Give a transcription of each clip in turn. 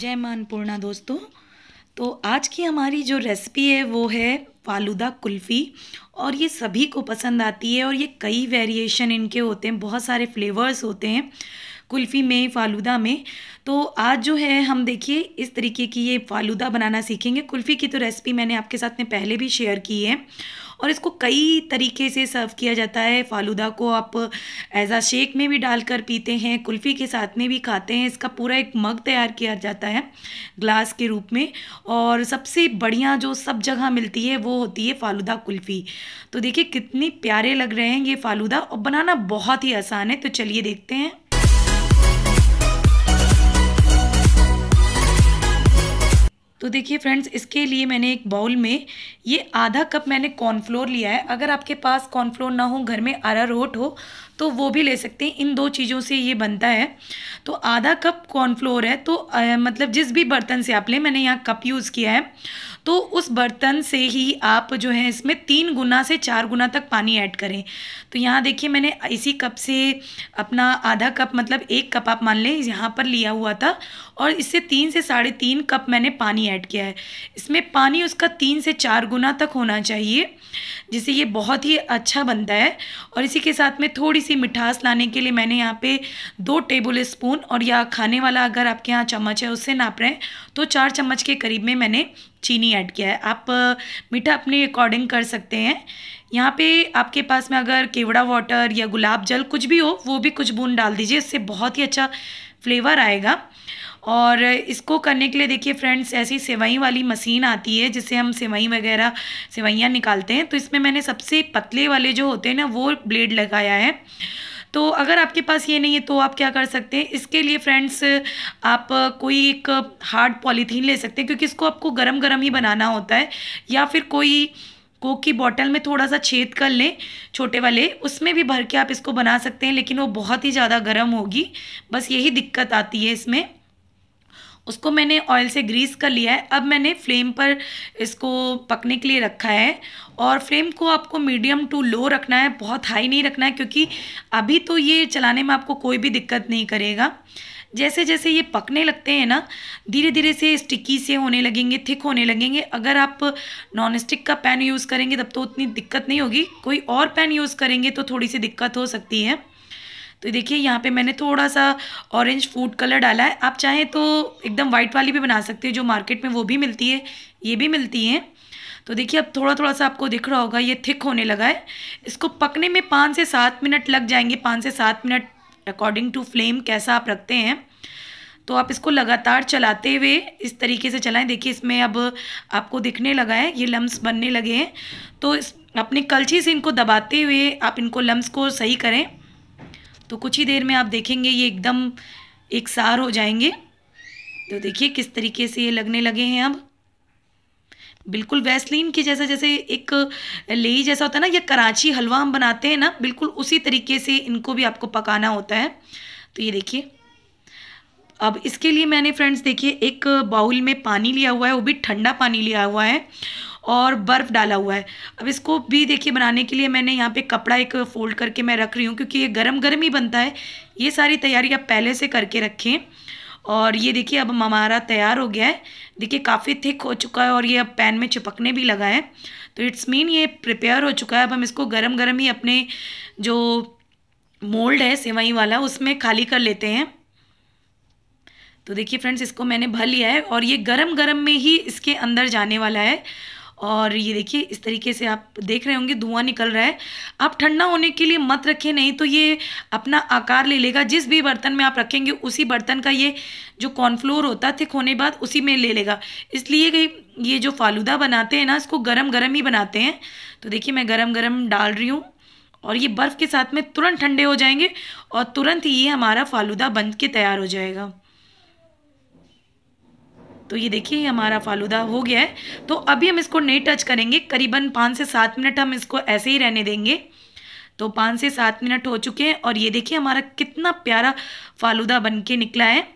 जय मानपूर्णा दोस्तों तो आज की हमारी जो रेसिपी है वो है फालूदा कुल्फ़ी और ये सभी को पसंद आती है और ये कई वेरिएशन इनके होते हैं बहुत सारे फ्लेवर्स होते हैं कुल्फ़ी में फालूदा में तो आज जो है हम देखिए इस तरीके की ये फालूदा बनाना सीखेंगे कुल्फ़ी की तो रेसिपी मैंने आपके साथ में पहले भी शेयर की है और इसको कई तरीके से सर्व किया जाता है फालूदा को आप एज आ शेक में भी डालकर पीते हैं कुल्फ़ी के साथ में भी खाते हैं इसका पूरा एक मग तैयार किया जाता है ग्लास के रूप में और सबसे बढ़िया जो सब जगह मिलती है वो होती है फालूदा कुल्फ़ी तो देखिए कितने प्यारे लग रहे हैं ये फालूदा और बनाना बहुत ही आसान है तो चलिए देखते हैं तो देखिए फ्रेंड्स इसके लिए मैंने एक बाउल में ये आधा कप मैंने कॉर्नफ्लोर लिया है अगर आपके पास कॉर्नफ्लोर ना हो घर में आरा रोट हो तो वो भी ले सकते हैं इन दो चीज़ों से ये बनता है तो आधा कप कॉर्नफ्लोर है तो आ, मतलब जिस भी बर्तन से आप लें मैंने यहाँ कप यूज़ किया है तो उस बर्तन से ही आप जो है इसमें तीन गुना से चार गुना तक पानी ऐड करें तो यहाँ देखिए मैंने इसी कप से अपना आधा कप मतलब एक कप आप मान लें यहाँ पर लिया हुआ था और इससे तीन से साढ़े तीन कप मैंने पानी ऐड किया है इसमें पानी उसका तीन से चार गुना तक होना चाहिए जिससे ये बहुत ही अच्छा बनता है और इसी के साथ में थोड़ी सी मिठास लाने के लिए मैंने यहाँ पे दो टेबल स्पून और या खाने वाला अगर आपके यहाँ चम्मच है उससे नाप रहे हैं तो चार चम्मच के करीब में मैंने चीनी ऐड किया है आप मीठा अपने अकॉर्डिंग कर सकते हैं यहाँ पे आपके पास में अगर केवड़ा वाटर या गुलाब जल कुछ भी हो वो भी कुछ बूंद डाल दीजिए इससे बहुत ही अच्छा फ्लेवर आएगा और इसको करने के लिए देखिए फ्रेंड्स ऐसी सेवई वाली मशीन आती है जिससे हम सेवई वगैरह सेवैयाँ निकालते हैं तो इसमें मैंने सबसे पतले वाले जो होते हैं ना वो ब्लेड लगाया है तो अगर आपके पास ये नहीं है तो आप क्या कर सकते हैं इसके लिए फ्रेंड्स आप कोई एक हार्ड पॉलीथीन ले सकते हैं क्योंकि इसको आपको गर्म गर्म ही बनाना होता है या फिर कोई कोक की बॉटल में थोड़ा सा छेद कर लें छोटे वाले उसमें भी भर के आप इसको बना सकते हैं लेकिन वो बहुत ही ज़्यादा गर्म होगी बस यही दिक्कत आती है इसमें उसको मैंने ऑयल से ग्रीस कर लिया है अब मैंने फ्लेम पर इसको पकने के लिए रखा है और फ्लेम को आपको मीडियम टू लो रखना है बहुत हाई नहीं रखना है क्योंकि अभी तो ये चलाने में आपको कोई भी दिक्कत नहीं करेगा जैसे जैसे ये पकने लगते हैं ना धीरे धीरे से स्टिकी से होने लगेंगे थिक होने लगेंगे अगर आप नॉन स्टिक का पैन यूज़ करेंगे तब तो उतनी दिक्कत नहीं होगी कोई और पैन यूज़ करेंगे तो थोड़ी सी दिक्कत हो सकती है तो देखिए यहाँ पे मैंने थोड़ा सा ऑरेंज फूड कलर डाला है आप चाहें तो एकदम वाइट वाली भी बना सकते हो जो मार्केट में वो भी मिलती है ये भी मिलती हैं तो देखिए अब थोड़ा थोड़ा सा आपको दिख रहा होगा ये थिक होने लगा है इसको पकने में पाँच से सात मिनट लग जाएंगे पाँच से सात मिनट अकॉर्डिंग टू फ्लेम कैसा आप रखते हैं तो आप इसको लगातार चलाते हुए इस तरीके से चलाएं देखिए इसमें अब आपको दिखने लगा है ये लम्स बनने लगे हैं तो इस अपने कलछी से इनको दबाते हुए आप इनको लम्स को सही करें तो कुछ ही देर में आप देखेंगे ये एकदम एक सार हो जाएंगे तो देखिए किस तरीके से ये लगने लगे हैं अब बिल्कुल वैसलीन के जैसा जैसे एक लेई जैसा होता है ना ये कराची हलवा हम बनाते हैं ना बिल्कुल उसी तरीके से इनको भी आपको पकाना होता है तो ये देखिए अब इसके लिए मैंने फ्रेंड्स देखिए एक बाउल में पानी लिया हुआ है वो भी ठंडा पानी लिया हुआ है और बर्फ़ डाला हुआ है अब इसको भी देखिए बनाने के लिए मैंने यहाँ पे कपड़ा एक फ़ोल्ड करके मैं रख रही हूँ क्योंकि ये गर्म गर्म ही बनता है ये सारी तैयारी आप पहले से करके रखें और ये देखिए अब हमारा तैयार हो गया है देखिए काफ़ी थिक हो चुका है और ये अब पैन में चिपकने भी लगा है तो इट्स मीन ये प्रिपेयर हो चुका है अब हम इसको गर्म गर्म ही अपने जो मोल्ड है सेवई वाला उसमें खाली कर लेते हैं तो देखिए फ्रेंड्स इसको मैंने भर लिया है और ये गरम गरम में ही इसके अंदर जाने वाला है और ये देखिए इस तरीके से आप देख रहे होंगे धुआं निकल रहा है आप ठंडा होने के लिए मत रखें नहीं तो ये अपना आकार ले लेगा जिस भी बर्तन में आप रखेंगे उसी बर्तन का ये जो कॉर्नफ्लोर होता है थिक होने बाद उसी में ले लेगा इसलिए कि ये जो फालूदा बनाते हैं ना इसको गरम गरम ही बनाते हैं तो देखिए मैं गरम गरम डाल रही हूँ और ये बर्फ़ के साथ में तुरंत ठंडे हो जाएंगे और तुरंत ही ये हमारा फालूदा बन के तैयार हो जाएगा तो ये देखिए हमारा फालूदा हो गया है तो अभी हम इसको नहीं टच करेंगे करीबन पाँच से सात मिनट हम इसको ऐसे ही रहने देंगे तो पाँच से सात मिनट हो चुके हैं और ये देखिए हमारा कितना प्यारा फालूदा बन के निकला है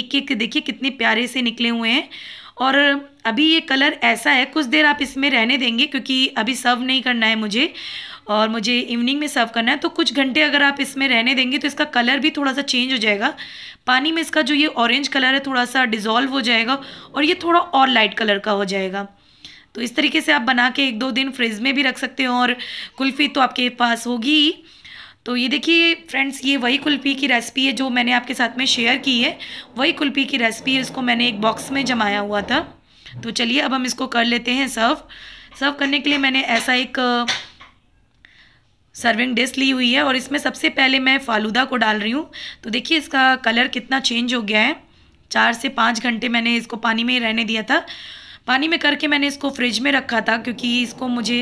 एक एक देखिए कितने प्यारे से निकले हुए हैं और अभी ये कलर ऐसा है कुछ देर आप इसमें रहने देंगे क्योंकि अभी सर्व नहीं करना है मुझे और मुझे इवनिंग में सर्व करना है तो कुछ घंटे अगर आप इसमें रहने देंगे तो इसका कलर भी थोड़ा सा चेंज हो जाएगा पानी में इसका जो ये ऑरेंज कलर है थोड़ा सा डिज़ोल्व हो जाएगा और ये थोड़ा और लाइट कलर का हो जाएगा तो इस तरीके से आप बना के एक दो दिन फ्रिज में भी रख सकते हो और कुल्फ़ी तो आपके पास होगी ही तो ये देखिए फ्रेंड्स ये वही कुल्फ़ी की रेसिपी है जो मैंने आपके साथ में शेयर की है वही कुल्फ़ी की रेसिपी है इसको मैंने एक बॉक्स में जमाया हुआ था तो चलिए अब हम इसको कर लेते हैं सर्व सर्व करने के लिए मैंने ऐसा एक सर्विंग डिश ली हुई है और इसमें सबसे पहले मैं फालूदा को डाल रही हूँ तो देखिए इसका कलर कितना चेंज हो गया है चार से पाँच घंटे मैंने इसको पानी में ही रहने दिया था पानी में करके मैंने इसको फ्रिज में रखा था क्योंकि इसको मुझे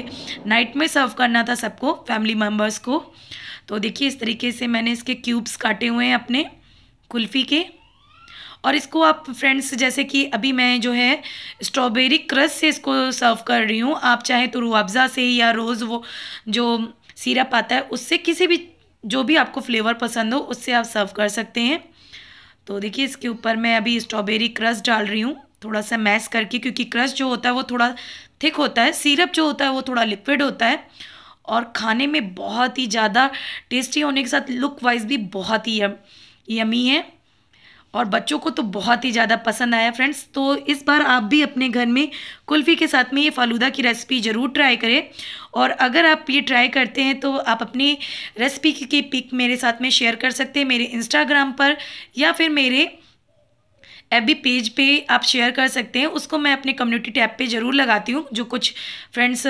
नाइट में सर्व करना था सबको फैमिली मेम्बर्स को तो देखिए इस तरीके से मैंने इसके क्यूब्स काटे हुए हैं अपने कुल्फ़ी के और इसको आप फ्रेंड्स जैसे कि अभी मैं जो है स्ट्रॉबेरी क्रस से इसको सर्व कर रही हूँ आप चाहे तो रूअफ़ज़ा से या रोज़ वो जो सिरप आता है उससे किसी भी जो भी आपको फ्लेवर पसंद हो उससे आप सर्व कर सकते हैं तो देखिए इसके ऊपर मैं अभी स्ट्रॉबेरी क्रश डाल रही हूँ थोड़ा सा मैश करके क्योंकि क्रश जो होता है वो थोड़ा थिक होता है सिरप जो होता है वो थोड़ा लिक्विड होता है और खाने में बहुत ही ज़्यादा टेस्टी होने के साथ लुक वाइज भी बहुत ही यम, यमी है और बच्चों को तो बहुत ही ज़्यादा पसंद आया फ्रेंड्स तो इस बार आप भी अपने घर में कुल्फ़ी के साथ में ये फालूदा की रेसिपी ज़रूर ट्राई करें और अगर आप ये ट्राई करते हैं तो आप अपनी रेसिपी की पिक मेरे साथ में शेयर कर सकते हैं मेरे इंस्टाग्राम पर या फिर मेरे एबी पेज पे आप शेयर कर सकते हैं उसको मैं अपने कम्युनिटी टैब पे ज़रूर लगाती हूँ जो कुछ फ्रेंड्स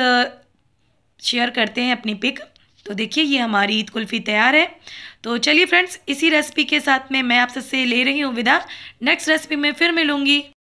शेयर करते हैं अपनी पिक तो देखिए ये हमारी ईद कुल्फ़ी तैयार है तो चलिए फ्रेंड्स इसी रेसिपी के साथ में मैं आप सबसे ले रही हूँ विदा नेक्स्ट रेसिपी में फिर मिलूँगी